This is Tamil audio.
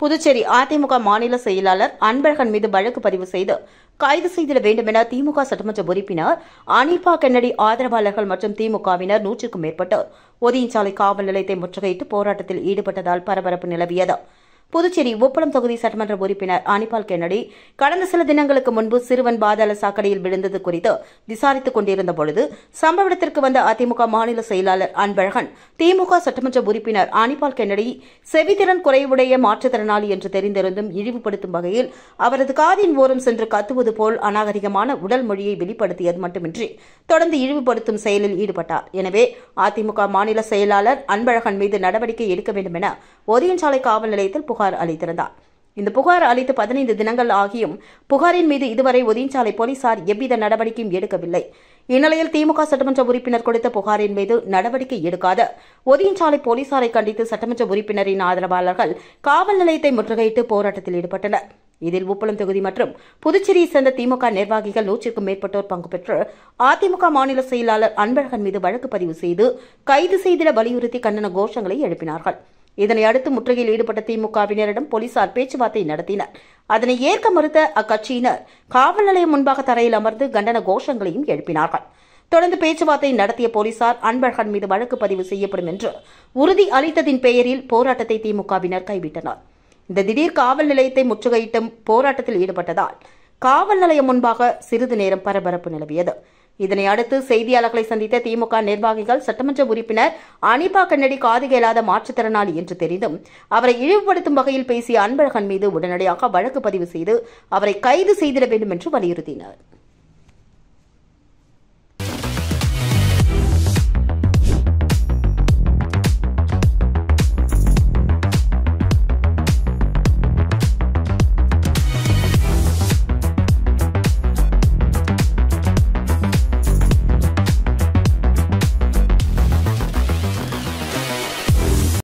புதுச்சேரி அதிமுக மாநில செயலாளர் அன்பழகன் மீது வழக்கு பதிவு செய்து கைது செய்திட வேண்டும் என திமுக சட்டமன்ற உறுப்பினர் அனிபா கென்னடி ஆதரவாளர்கள் மற்றும் திமுகவினர் நூற்றுக்கும் மேற்பட்டோர் ஒதியஞ்சாலை காவல் நிலையத்தை முற்றுகையிட்டு போராட்டத்தில் ஈடுபட்டதால் பரபரப்பு நிலவியது புதுச்சேரி உப்பளம் தொகுதி சட்டமன்ற உறுப்பினர் ஆனிபால் கென்னடி கடந்த சில தினங்களுக்கு முன்பு சிறுவன் பாதாள சாக்கடையில் விழுந்தது குறித்து விசாரித்துக் கொண்டிருந்த பொழுது சம்பவ இடத்திற்கு வந்த அதிமுக மாநில செயலாளர் அன்பழகன் திமுக சட்டமன்ற உறுப்பினர் ஆனிபால் கென்னடி செவித்திறன் குறைவுடைய மாற்றுத்திறனாளி என்று தெரிந்திருந்தும் இழிவுபடுத்தும் வகையில் அவரது காதின் ஓரம் சென்று கத்துவது போல் அநாகரிகமான உடல் மொழியை வெளிப்படுத்தியது மட்டுமின்றி தொடர்ந்து இழிவுபடுத்தும் செயலில் ஈடுபட்டார் எனவே அதிமுக மாநில செயலாளர் அன்பழகன் மீது நடவடிக்கை எடுக்க வேண்டும் என ஒதியஞ்சாலை காவல் நிலையத்தில் புகார் அளித்திருந்தார் இந்த புகார் அளித்து பதினைந்து தினங்கள் ஆகியும் புகாரின் மீது இதுவரை ஒதியஞ்சாலை போலீசார் எவ்வித நடவடிக்கையும் எடுக்கவில்லை இந்நிலையில் திமுக சட்டமன்ற உறுப்பினர் கொடுத்த புகாரின் மீது நடவடிக்கை எடுக்காத ஒதியஞ்சாலை போலீசாரை கண்டித்து சட்டமன்ற உறுப்பினரின் ஆதரவாளர்கள் காவல் நிலையத்தை முற்றுகையிட்டு போராட்டத்தில் ஈடுபட்டனா் இதில் உப்பளம் தொகுதி மற்றும் புதுச்சேரியை சேர்ந்த திமுக நிர்வாகிகள் நூற்றுக்கும் மேற்பட்டோர் பங்கு பெற்று அதிமுக மாநில செயலாளர் அன்பழகன் மீது வழக்கு பதிவு செய்து கைது செய்திட வலியுறுத்தி கண்டன கோஷங்களை எழுப்பினார்கள் இதனை அடுத்து முற்றுகையில் ஈடுபட்ட திமுகவினரிடம் போலீசார் பேச்சுவார்த்தை நடத்தினர் அதனை ஏற்க மறுத்த அக்கட்சியினர் காவல் நிலையம் முன்பாக தரையில் அமர்ந்து கண்டன கோஷங்களையும் எழுப்பினார்கள் தொடர்ந்து பேச்சுவார்த்தை நடத்திய போலீசார் அன்பழகன் மீது வழக்கு பதிவு செய்யப்படும் என்று உறுதி அளித்ததின் பெயரில் போராட்டத்தை திமுகவினர் கைவிட்டனர் இந்த திடீர் காவல் நிலையத்தை முற்றுகையிட்டும் போராட்டத்தில் ஈடுபட்டதால் காவல் நிலையம் முன்பாக சிறிது நேரம் பரபரப்பு நிலவியது இதனை அடுத்து செய்தியாளர்களை சந்தித்த திமுக நிர்வாகிகள் சட்டமன்ற உறுப்பினர் அனிபா கண்ணடி காது கேளாத மாற்றுத்திறனாளி என்று தெரிந்தும் அவரை இழிவுபடுத்தும் வகையில் பேசிய அன்பழகன் மீது உடனடியாக வழக்கு பதிவு செய்து அவரை கைது செய்திட வேண்டும் என்று வலியுறுத்தினர்